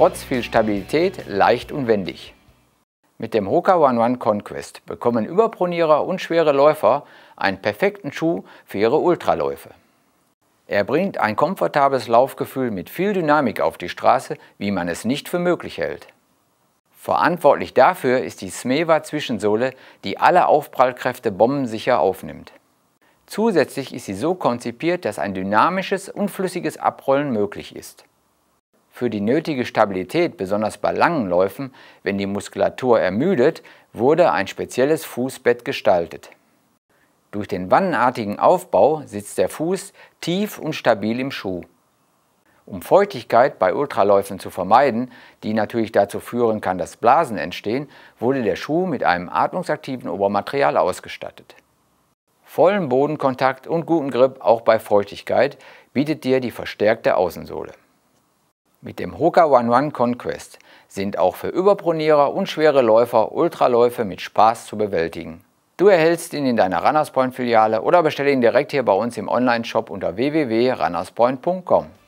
trotz viel Stabilität leicht und wendig. Mit dem Hoka One One Conquest bekommen Überpronierer und schwere Läufer einen perfekten Schuh für ihre Ultraläufe. Er bringt ein komfortables Laufgefühl mit viel Dynamik auf die Straße, wie man es nicht für möglich hält. Verantwortlich dafür ist die Smeva Zwischensohle, die alle Aufprallkräfte bombensicher aufnimmt. Zusätzlich ist sie so konzipiert, dass ein dynamisches und flüssiges Abrollen möglich ist. Für die nötige Stabilität, besonders bei langen Läufen, wenn die Muskulatur ermüdet, wurde ein spezielles Fußbett gestaltet. Durch den wannenartigen Aufbau sitzt der Fuß tief und stabil im Schuh. Um Feuchtigkeit bei Ultraläufen zu vermeiden, die natürlich dazu führen kann, dass Blasen entstehen, wurde der Schuh mit einem atmungsaktiven Obermaterial ausgestattet. Vollen Bodenkontakt und guten Grip auch bei Feuchtigkeit bietet dir die verstärkte Außensohle. Mit dem Hoka One One Conquest sind auch für Überpronierer und schwere Läufer Ultraläufe mit Spaß zu bewältigen. Du erhältst ihn in deiner Runners Point Filiale oder bestell ihn direkt hier bei uns im Online-Shop unter www.runnerspoint.com.